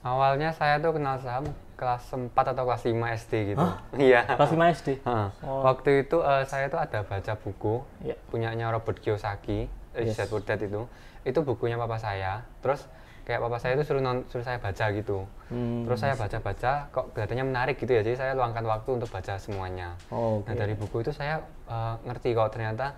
Awalnya saya tuh kenal saham kelas 4 atau kelas 5 SD gitu. Iya. kelas 5 SD. Heeh. Oh. Waktu itu uh, saya tuh ada baca buku yeah. punyanya Robert Kiyosaki, eh, yes. Rich Dad itu. Itu bukunya papa saya. Terus kayak papa saya itu suruh non, suruh saya baca gitu. Hmm. Terus saya baca-baca kok kelihatannya menarik gitu ya. Jadi saya luangkan waktu untuk baca semuanya. Oh, okay. Nah, dari buku itu saya uh, ngerti kalau ternyata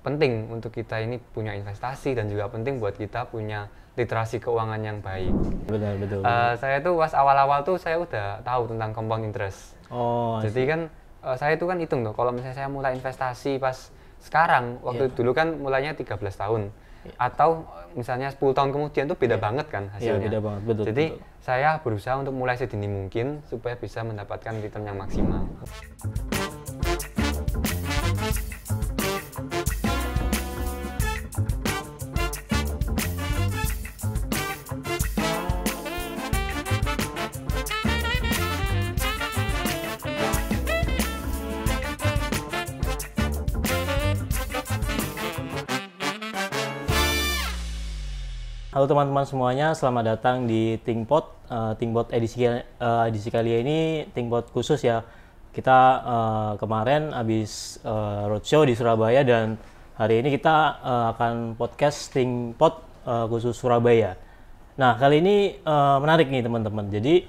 penting untuk kita ini punya investasi dan juga penting buat kita punya literasi keuangan yang baik. Betul betul. Uh, saya tuh pas awal-awal tuh saya udah tahu tentang compound interest. Oh. Jadi kan uh, saya itu kan hitung tuh kalau misalnya saya mulai investasi pas sekarang waktu yeah. dulu kan mulainya 13 tahun yeah. atau eh, misalnya 10 tahun kemudian tuh beda yeah. banget kan iya, hasilnya. Yeah, beda banget, betul. Jadi betul. saya berusaha untuk mulai sedini mungkin supaya bisa mendapatkan return yang maksimal. Halo teman-teman semuanya, selamat datang di Thinkpot. Uh, Thinkpot edisi uh, edisi kali ini Pot khusus ya. Kita uh, kemarin habis uh, roadshow di Surabaya dan hari ini kita uh, akan podcast Thinkpot uh, khusus Surabaya. Nah, kali ini uh, menarik nih teman-teman. Jadi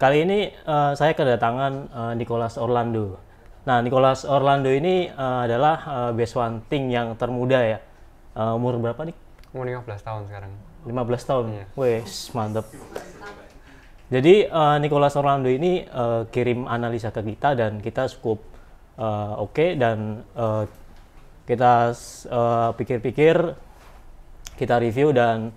kali ini uh, saya kedatangan uh, Nicholas Orlando. Nah, Nicholas Orlando ini uh, adalah uh, best one thing yang termuda ya. Uh, umur berapa nih? Umur 15 tahun sekarang. 15 tahun. Yeah. Wes, mantep. Jadi uh, Nicolas Orlando ini uh, kirim analisa ke kita dan kita cukup uh, eh, oke okay, dan uh, kita pikir-pikir, uh, kita review dan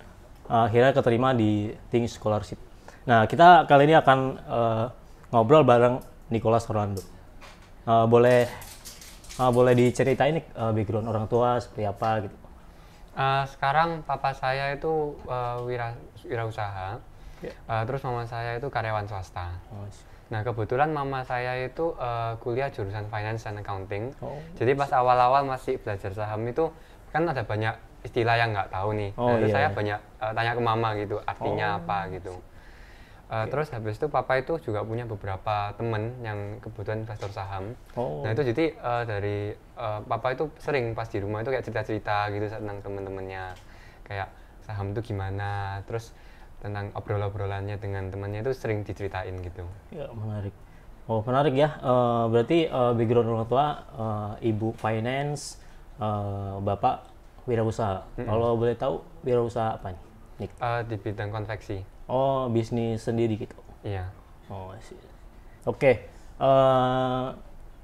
uh, akhirnya keterima di Think Scholarship. Nah, kita kali ini akan uh, ngobrol bareng Nicolas Orlando. Uh, boleh uh, boleh diceritain uh, background orang tua seperti apa gitu. Uh, sekarang papa saya itu uh, wira wirausaha, yeah. Ya. uh, terus mama saya itu karyawan swasta. Oh. Nah kebetulan mama saya itu uh, kuliah jurusan finance and accounting. Oh. Jadi pas awal-awal masih belajar saham itu kan ada banyak istilah yang nggak tahu nih. Oh, nah, iya, saya iya. banyak uh, tanya ke mama gitu artinya oh. apa gitu. Uh, Terus habis itu papa itu juga punya beberapa temen yang kebutuhan investor saham. Oh. Nah itu jadi uh, dari uh, papa itu sering pas di rumah itu kayak cerita-cerita gitu tentang temen-temennya. Kayak saham itu gimana, terus tentang obrol-obrolannya dengan temennya itu sering diceritain gitu. Ya menarik. Oh menarik ya. Uh, berarti uh, background orang tua, uh, ibu finance, uh, bapak wirausaha. Mm -hmm. Kalau boleh tahu wirausaha apa nih? Nick? Uh, di bidang konveksi. Oh, bisnis sendiri gitu. Iya. Oh, sih. Oke. Okay. Uh, eh,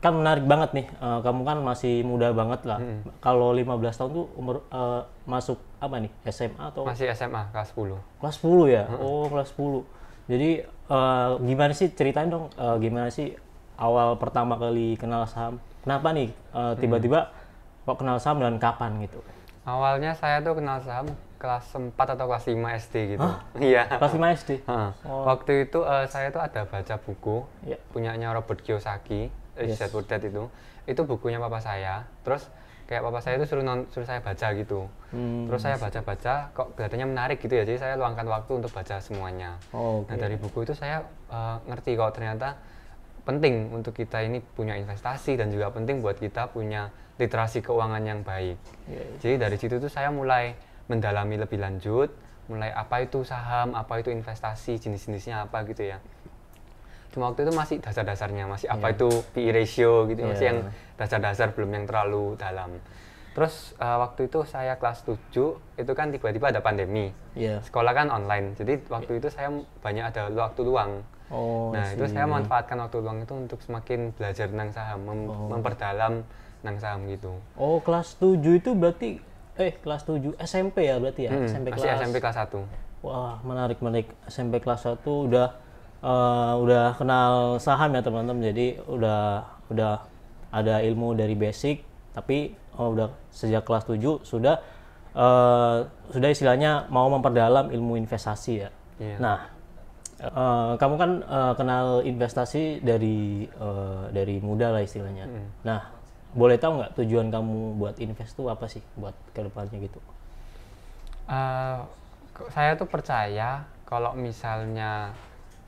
kan menarik banget nih. Uh, kamu kan masih muda banget lah. Hmm. Kalau 15 tahun tuh umur uh, masuk apa nih? SMA atau Masih SMA kelas 10. Kelas 10 ya? Hmm. Oh, kelas 10. Jadi uh, gimana sih ceritain dong uh, gimana sih awal pertama kali kenal saham? Kenapa nih tiba-tiba uh, hmm. kok kenal saham dan kapan gitu? Awalnya saya tuh kenal saham kelas 4 atau kelas 5 SD gitu. Iya. kelas 5 SD. Oh. Waktu itu uh, saya tuh ada baca buku yeah. punyanya Robert Kiyosaki, eh, yes. Rich Dad itu. Itu bukunya papa saya. Terus kayak papa saya itu suruh non, suruh saya baca gitu. Hmm. Terus saya baca-baca kok kelihatannya menarik gitu ya. Jadi saya luangkan waktu untuk baca semuanya. Oh, okay. Nah, dari buku itu saya uh, ngerti kalau ternyata penting untuk kita ini punya investasi dan juga penting buat kita punya literasi keuangan yang baik. Yeah. Iya. Jadi dari situ tuh saya mulai mendalami lebih lanjut mulai apa itu saham apa itu investasi jenis-jenisnya apa gitu ya cuma waktu itu masih dasar-dasarnya masih apa yeah. itu PE ratio gitu yeah. masih iya. yang dasar-dasar belum yang terlalu dalam terus uh, waktu itu saya kelas 7 itu kan tiba-tiba ada pandemi yeah. sekolah kan online jadi waktu iya. itu saya banyak ada waktu luang oh, nah itu saya manfaatkan waktu luang itu untuk semakin belajar tentang saham mem oh. memperdalam tentang saham gitu oh kelas 7 itu berarti eh kelas 7 SMP ya berarti ya? Hmm, SMP kelas SMP kelas 1. Wah, menarik menarik. SMP kelas 1 udah uh, udah kenal saham ya teman-teman. Jadi udah udah ada ilmu dari basic tapi oh, udah sejak kelas 7 sudah uh, sudah istilahnya mau memperdalam ilmu investasi ya. Yeah. Nah, uh, kamu kan uh, kenal investasi dari uh, dari muda lah istilahnya. Mm. Nah, boleh tahu nggak tujuan kamu buat invest tuh apa sih buat kedepannya gitu? Uh, saya tuh percaya kalau misalnya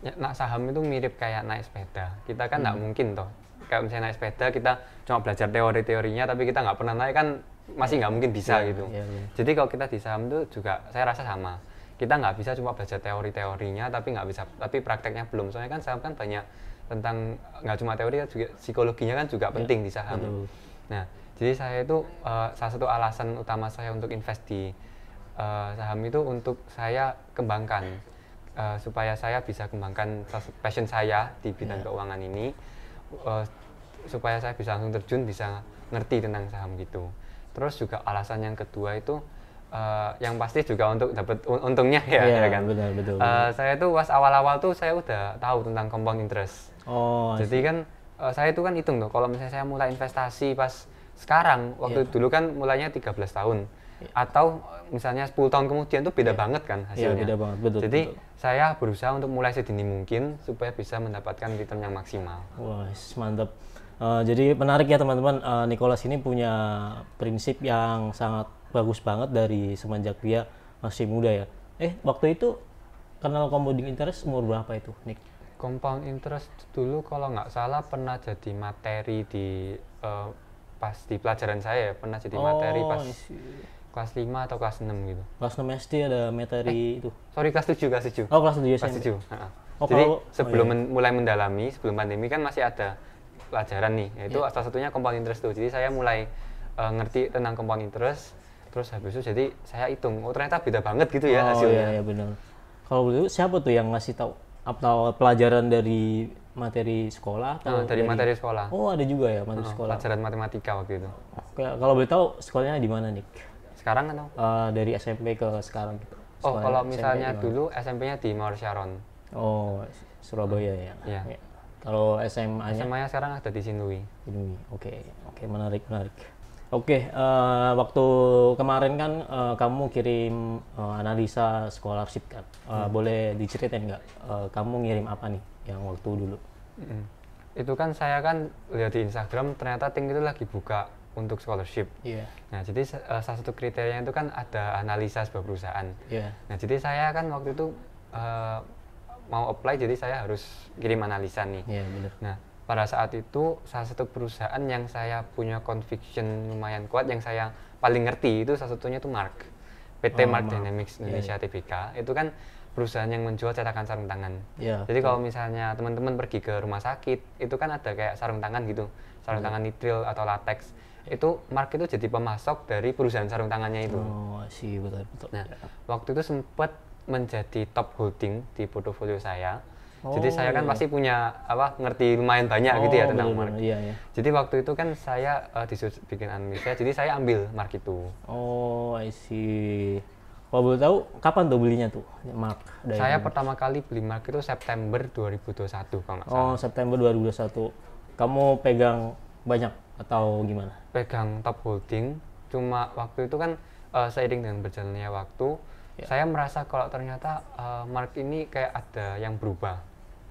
ya, nak saham itu mirip kayak naik sepeda. Kita kan nggak hmm. mungkin toh. Kayak misalnya naik sepeda kita cuma belajar teori-teorinya tapi kita nggak pernah naik kan masih nggak mungkin bisa yeah, gitu. Yeah, yeah. Jadi kalau kita di saham tuh juga saya rasa sama. Kita nggak bisa cuma belajar teori-teorinya tapi nggak bisa tapi prakteknya belum. Soalnya kan saham kan banyak tentang nggak cuma teori kan juga psikologinya kan juga ya. penting di saham. Betul. Nah, jadi saya itu uh, salah satu alasan utama saya untuk invest di uh, saham itu untuk saya kembangkan uh, supaya saya bisa kembangkan passion saya di bidang ya. keuangan ini uh, supaya saya bisa langsung terjun bisa ngerti tentang saham gitu. Terus juga alasan yang kedua itu uh, yang pasti juga untuk dapat untungnya ya, yeah, ya kan. Benar, betul. Uh, saya tuh pas awal-awal tuh saya udah tahu tentang compound interest. Oh. Jadi kan uh, saya itu kan hitung tuh kalau misalnya saya mulai investasi pas sekarang waktu yeah. dulu kan mulainya 13 tahun yeah. atau misalnya 10 tahun kemudian tuh beda yeah. banget kan iya, hasilnya. Yeah, beda banget, betul. Jadi betul. saya berusaha untuk mulai sedini mungkin supaya bisa mendapatkan return yang maksimal. Wah, mantap. Uh, jadi menarik ya teman-teman, uh, Nicholas ini punya prinsip yang sangat bagus banget dari semenjak dia masih muda ya. Eh, waktu itu kenal compounding interest umur berapa itu, Nick? Compound interest dulu kalau nggak salah pernah jadi materi di uh, pas di pelajaran saya ya, pernah jadi oh, materi pas isi. kelas 5 atau kelas 6 gitu. Kelas 6 SD ada materi eh, itu. Sorry, kelas 7, kelas 7. Oh, kelas 7 Kelas 7. oh, jadi kalau, oh, sebelum oh, iya. mulai mendalami, sebelum pandemi kan masih ada pelajaran nih, yaitu yeah. salah satunya compound interest tuh. Jadi saya mulai uh, ngerti tentang compound interest terus habis itu jadi saya hitung oh ternyata beda banget gitu ya oh, hasilnya iya, iya benar kalau begitu siapa tuh yang ngasih tahu atau pelajaran dari materi sekolah atau nah, dari, dari materi sekolah oh ada juga ya materi oh, sekolah pelajaran matematika waktu itu kalau boleh tahu sekolahnya di mana nih sekarang atau uh, dari SMP ke sekarang gitu oh kalau misalnya SMP dulu SMP-nya di Mawar Sharon oh Surabaya ya, ya. kalau SMA-nya sma sekarang ada di Sinui Sinui oke okay. oke okay, menarik menarik Oke, uh, waktu kemarin kan uh, kamu kirim uh, analisa scholarship kan. Uh, hmm. Boleh diceritain nggak uh, kamu ngirim apa nih yang waktu dulu? Hmm. Itu kan saya kan lihat di Instagram ternyata Ting itu lagi buka untuk scholarship. Yeah. Nah, jadi uh, salah satu kriterianya itu kan ada analisa sebuah perusahaan. Yeah. Nah, jadi saya kan waktu itu uh, mau apply jadi saya harus kirim analisa nih. Yeah, bener. Nah, pada saat itu salah satu perusahaan yang saya punya conviction lumayan kuat yang saya paling ngerti itu salah satunya itu Mark PT oh, Mark Dynamics iya, Indonesia yeah. TBK itu kan perusahaan yang menjual cetakan sarung tangan yeah, jadi kalau misalnya teman-teman pergi ke rumah sakit itu kan ada kayak sarung tangan gitu sarung hmm. tangan nitril atau latex itu Mark itu jadi pemasok dari perusahaan sarung tangannya itu oh sih betul betul nah yeah. waktu itu sempat menjadi top holding di portofolio saya jadi oh, saya kan iya. pasti iya. punya apa ngerti lumayan banyak oh, gitu ya oh, tentang bener, iya, iya, iya. Jadi waktu itu kan saya uh, eh, disuruh bikin analisa, jadi saya ambil mark itu. Oh, I see. Kalau boleh tahu kapan tuh belinya tuh mark? Dari saya ini? pertama kali beli mark itu September 2021 kalau nggak salah. Oh, September 2021. Kamu pegang banyak atau gimana? Pegang top holding, cuma waktu itu kan uh, seiring dengan berjalannya waktu, ya. saya merasa kalau ternyata uh, mark ini kayak ada yang berubah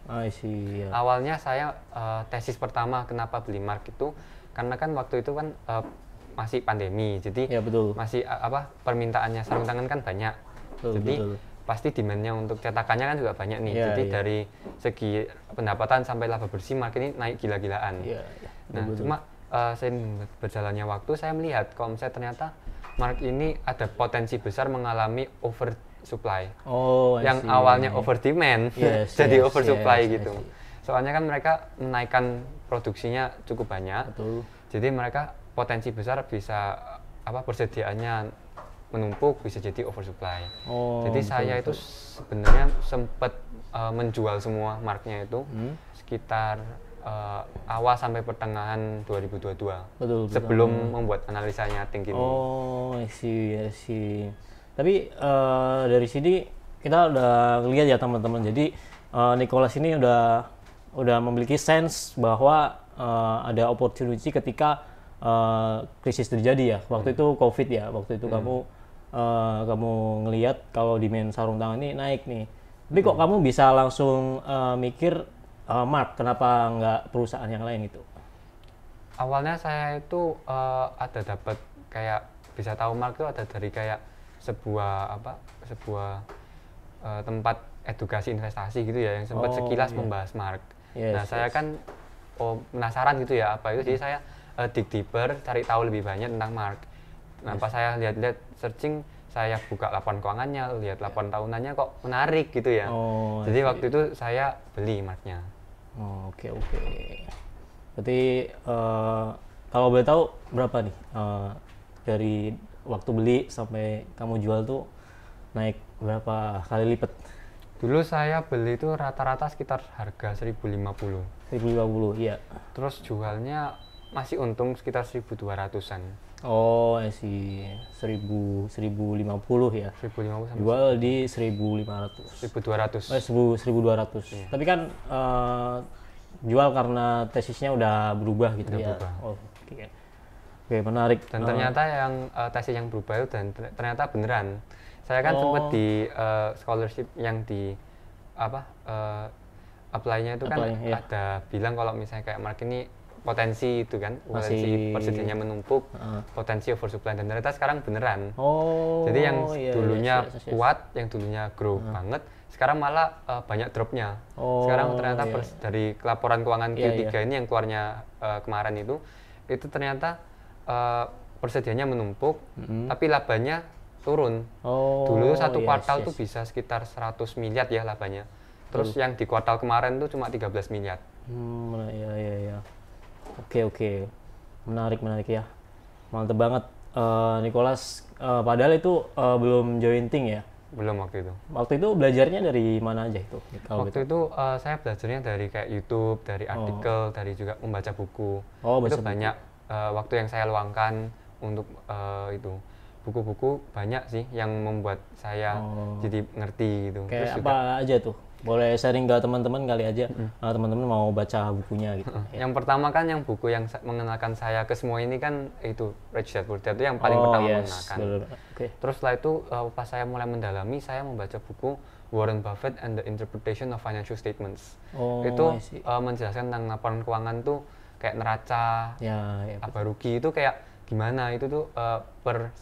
Oh, isi, iya. Awalnya saya uh, tesis pertama kenapa beli mark itu karena kan waktu itu kan uh, masih pandemi, jadi ya, betul. masih uh, apa permintaannya sarung tangan kan banyak, betul, jadi betul. pasti demandnya untuk cetakannya kan juga banyak nih, ya, jadi iya. dari segi pendapatan sampai laba bersih mark ini naik gila-gilaan. Ya, ya, nah betul. cuma uh, saya berjalannya waktu saya melihat kalau misalnya ternyata mark ini ada potensi besar mengalami over supply. Oh, yang see. awalnya over demand yes, jadi yes, over supply yes, gitu. Soalnya kan mereka menaikkan produksinya cukup banyak. Betul. Jadi mereka potensi besar bisa apa persediaannya menumpuk bisa jadi oversupply. Oh, jadi betul, saya itu sebenarnya sempat uh, eh, menjual semua marknya itu hmm? sekitar uh, awal sampai pertengahan 2022. Betul, betul. Sebelum hmm. membuat analisanya tinggi. Oh, I see, I see tapi uh, dari sini kita udah lihat ya teman-teman jadi uh, Nicholas ini udah udah memiliki sense bahwa uh, ada opportunity ketika uh, krisis terjadi ya waktu hmm. itu covid ya waktu itu hmm. kamu uh, kamu ngelihat kalau demand sarung tangan ini naik nih tapi kok hmm. kamu bisa langsung uh, mikir uh, Mark kenapa nggak perusahaan yang lain itu awalnya saya itu uh, ada dapat kayak bisa tahu Mark itu ada dari kayak sebuah apa sebuah uh, tempat edukasi investasi gitu ya yang sempat oh, sekilas yeah. membahas Mark. Yes, nah yes. saya kan oh penasaran gitu ya apa itu jadi hmm. saya uh, dig deeper cari tahu lebih banyak tentang Mark. Nah yes. pas saya lihat-lihat searching saya buka laporan keuangannya lihat laporan tahunannya kok menarik gitu ya. Oh, jadi waktu itu saya beli Marknya. Oke oh, oke. Okay, okay. Berarti uh, kalau boleh tahu berapa nih uh, dari waktu beli sampai kamu jual tuh naik berapa kali lipat? Dulu saya beli itu rata-rata sekitar harga 1050. 1050, iya. Terus jualnya masih untung sekitar 1200-an. Oh, sih 1000 1050 ya. 1050 sama jual di 1500. 1200. Eh, 1000 1200. Iya. Tapi kan uh, jual karena tesisnya udah berubah gitu udah ya. Berubah. Oh, okay. Oke, menarik. Dan oh. ternyata yang uh, tesis yang berubah dan ternyata beneran. Saya kan oh. sempat di uh, scholarship yang di apa uh, apply-nya itu kan apply, kan iya. ada bilang kalau misalnya kayak Mark ini potensi itu kan potensi Masih... persediaannya menumpuk uh. potensi oversupply dan ternyata sekarang beneran oh jadi yang iya, iya dulunya iya, iya, iya, kuat yang dulunya grow uh. banget sekarang malah uh, banyak dropnya oh, sekarang ternyata iya. pers dari laporan keuangan Q3 iya, iya. ini yang keluarnya uh, kemarin itu itu ternyata uh, eh, persediaannya menumpuk, hmm. tapi labanya turun. Oh, Dulu satu yes, kuartal yes. tuh bisa sekitar 100 miliar ya labanya. Terus hmm. yang di kuartal kemarin tuh cuma 13 miliar. Hmm, ya ya ya. Oke oke. Menarik menarik ya. Mantep banget uh, eh, Nicholas. Uh, eh, padahal itu uh, belum jointing ya. Belum waktu itu. Waktu itu belajarnya dari mana aja itu? Kalau waktu gitu? itu uh, saya belajarnya dari kayak YouTube, dari oh. artikel, oh. dari juga membaca buku. Oh, baca itu buku. banyak uh, waktu yang saya luangkan untuk uh, itu buku-buku banyak sih yang membuat saya oh. jadi ngerti gitu. Kayak Terus apa juga, aja tuh? Boleh sharing ke teman-teman kali aja. Mm. Uh, teman-teman mau baca bukunya gitu. Iya. Yang pertama kan yang buku yang mengenalkan saya ke semua ini kan itu Rich Dad Poor Dad itu yang paling oh, pertama yes. mengenalkan. Okay. Terus setelah itu uh, pas saya mulai mendalami saya membaca buku Warren Buffett and the Interpretation of Financial Statements. Oh, itu uh, menjelaskan tentang laporan keuangan tuh kayak neraca ya, ya, rugi itu kayak gimana itu tuh uh, per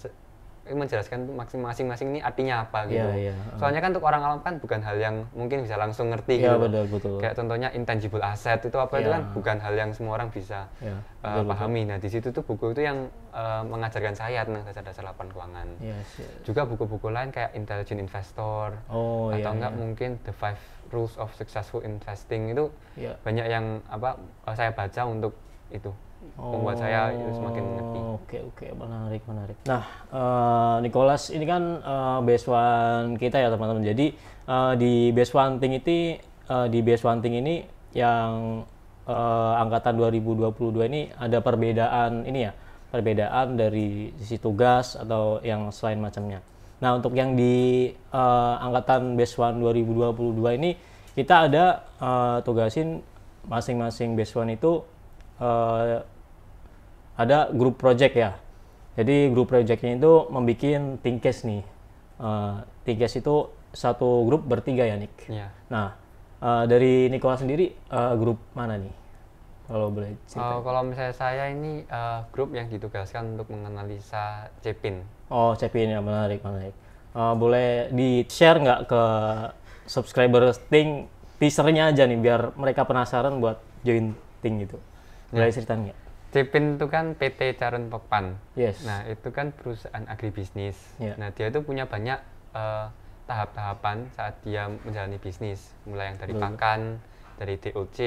menjelaskan masing-masing ini artinya apa gitu. Yeah, iya, iya, yeah. Soalnya kan untuk orang awam kan bukan hal yang mungkin bisa langsung ngerti yeah, gitu. Betul, betul. Kayak contohnya intangible asset itu apa yeah. itu iya. kan bukan hal yang semua orang bisa yeah, betul, uh, pahami. Betul. Nah, di situ tuh buku itu yang uh, mengajarkan saya tentang dasar-dasar laporan keuangan. Yes, yes. Juga buku-buku lain kayak Intelligent Investor oh, atau yeah, enggak yeah. mungkin The Five Rules of Successful Investing itu yeah. banyak yang apa eh, saya baca untuk itu Oh, membuat saya itu semakin ngerti. Oke oke menarik menarik. Nah uh, Nicholas ini kan uh, one kita ya teman-teman. Jadi uh, di one thing itu uh, di one tinggi ini yang uh, angkatan 2022 ini ada perbedaan ini ya perbedaan dari sisi tugas atau yang selain macamnya. Nah untuk yang di uh, angkatan one 2022 ini kita ada uh, tugasin masing-masing base one itu uh, ada grup project ya. Jadi grup projectnya itu membuat tingkes nih. Uh, eh, thinkcase itu satu grup bertiga ya Nick. Ya. Nah uh, dari Nikola sendiri uh, grup mana nih? Kalau boleh cerita. kalau misalnya saya ini uh, grup yang ditugaskan untuk menganalisa Cepin. Oh Cepin ya menarik menarik. Uh, boleh di share nggak ke subscriber Ting teasernya aja nih biar mereka penasaran buat join Ting gitu boleh ceritain nggak? Cepin itu kan PT Carun Pokpan. Yes. Nah itu kan perusahaan agribisnis. Yeah. Nah dia itu punya banyak uh, tahap-tahapan saat dia menjalani bisnis, mulai yang dari Betul. pakan, dari DOC,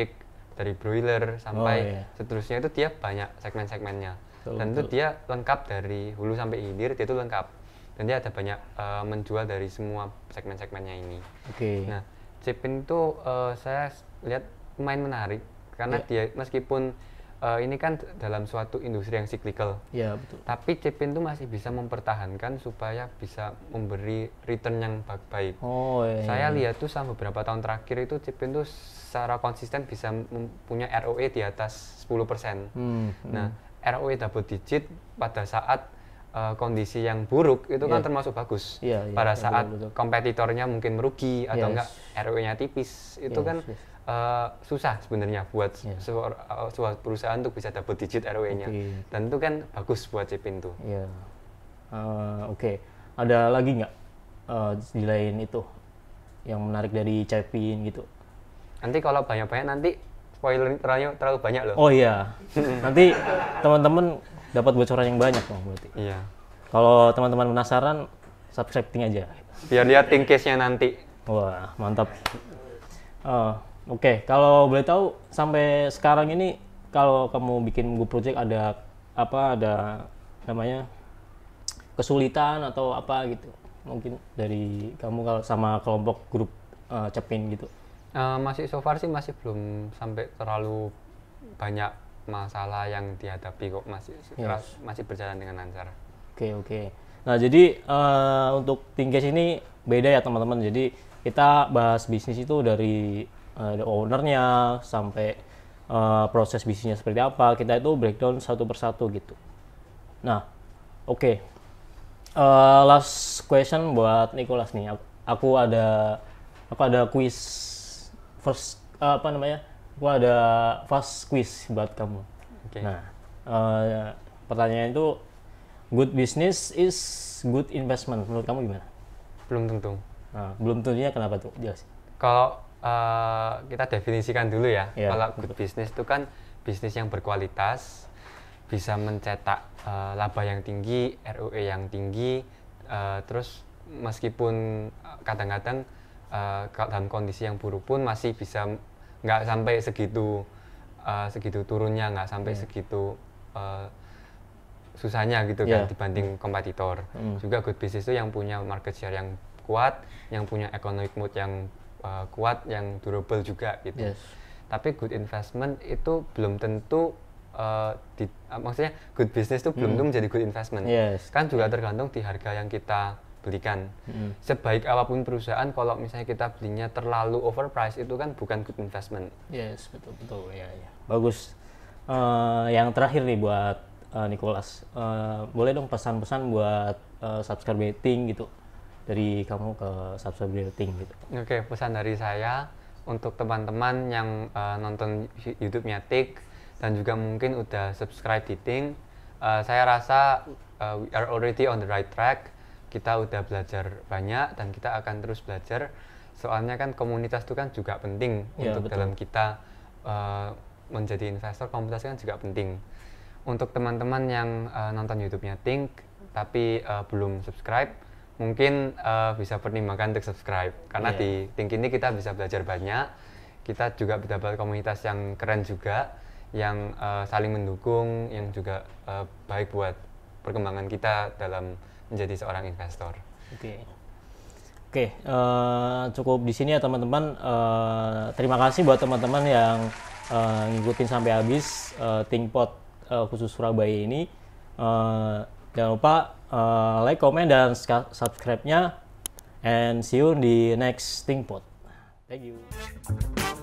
dari broiler sampai oh, iya. seterusnya itu dia banyak segmen-segmennya. Dan itu dia lengkap dari hulu sampai hilir dia itu lengkap. Dan dia ada banyak uh, menjual dari semua segmen-segmennya ini. Oke. Okay. Nah Cepin itu uh, saya lihat main menarik karena yeah. dia meskipun uh, ini kan dalam suatu industri yang cyclical. Iya betul. Tapi Cepin tuh masih bisa mempertahankan supaya bisa memberi return yang baik. Oh. Iya, iya. Saya lihat tuh sama beberapa tahun terakhir itu Cepin tuh secara konsisten bisa mempunyai ROE di atas 10%. Hmm, hmm, nah, ROE double digit pada saat uh, kondisi yang buruk itu yeah. kan iya. termasuk bagus. Yeah, yeah, Pada saat betul, betul. kompetitornya mungkin merugi atau yes. enggak ROE-nya tipis, itu yes, kan yes uh, susah sebenarnya buat yeah. Iya. Eh, sebuah perusahaan untuk bisa dapat digit ROE-nya. Okay. Dan itu kan bagus buat Cipin tuh. Iya. Eh, yeah. Uh, Oke, okay. ada lagi nggak uh, di lain itu yang menarik dari Cipin gitu? Nanti kalau banyak-banyak nanti spoilernya terlalu banyak loh. Oh iya, yeah. nanti teman-teman dapat bocoran yang banyak loh berarti. Iya. Yeah. Kalau teman-teman penasaran, subscribing aja. Biar lihat tingkisnya case-nya nanti. Wah, mantap. Uh, Oke, okay, kalau boleh tahu sampai sekarang ini kalau kamu bikin Go Project ada apa ada namanya kesulitan atau apa gitu mungkin dari kamu kalau sama kelompok grup uh, cepin gitu uh, masih so far sih masih belum sampai terlalu banyak masalah yang dihadapi kok masih yes. Iya. masih berjalan dengan lancar oke okay, oke okay. nah jadi uh, untuk tingkes ini beda ya teman-teman jadi kita bahas bisnis itu dari ada eh, ownernya sampai uh, proses bisnisnya seperti apa kita itu breakdown satu persatu gitu nah oke okay. uh, eh, last question buat Nicholas nih aku, aku ada aku ada quiz first uh, apa namanya aku ada fast quiz buat kamu okay. nah uh, pertanyaan itu good business is good investment menurut kamu gimana belum tentu nah, belum tentunya kenapa tuh jelas kalau uh, kita definisikan dulu ya. Yeah. Kalau good business itu kan bisnis yang berkualitas, bisa mencetak uh, laba yang tinggi, ROE yang tinggi, uh, terus meskipun kadang-kadang uh, dalam kondisi yang buruk pun masih bisa nggak sampai segitu uh, segitu turunnya, nggak sampai hmm. segitu uh, susahnya gitu yeah. kan iya. dibanding hmm. kompetitor. Hmm. Juga good business itu yang punya market share yang kuat, yang punya economic mood yang uh, kuat yang durable juga gitu yes. tapi good investment itu belum tentu uh, di, uh, maksudnya good business itu belum mm. tentu menjadi good investment yes. kan juga tergantung di harga yang kita belikan. Mm. Sebaik apapun perusahaan, kalau misalnya kita belinya terlalu overpriced itu kan bukan good investment. Yes, betul betul ya. ya. Bagus. Uh, yang terakhir nih buat uh, Nicholas, uh, boleh dong pesan-pesan buat uh, subscriber betting gitu dari kamu ke subscribing gitu. Oke, okay, pesan dari saya untuk teman-teman yang uh, nonton YouTube-nya Tik dan juga mungkin udah subscribe di Ting, uh, saya rasa uh, we are already on the right track. Kita udah belajar banyak dan kita akan terus belajar. Soalnya kan komunitas itu kan juga penting ya, untuk betul. dalam kita uh, menjadi investor, komunitas kan juga penting. Untuk teman-teman yang uh, nonton YouTube-nya Think tapi uh, belum subscribe, mungkin uh, bisa pertimbangkan untuk subscribe karena yeah. di Think ini kita bisa belajar banyak kita juga dapat komunitas yang keren juga yang uh, saling mendukung yang juga uh, baik buat perkembangan kita dalam menjadi seorang investor. Oke. Okay. Oke, okay, uh, cukup di sini ya teman-teman. Uh, terima kasih buat teman-teman yang uh, ngikutin sampai habis uh, Thinkpot uh, khusus Surabaya ini. Uh, jangan lupa uh, like, comment, dan subscribe-nya. And see you di next Pot. Thank you.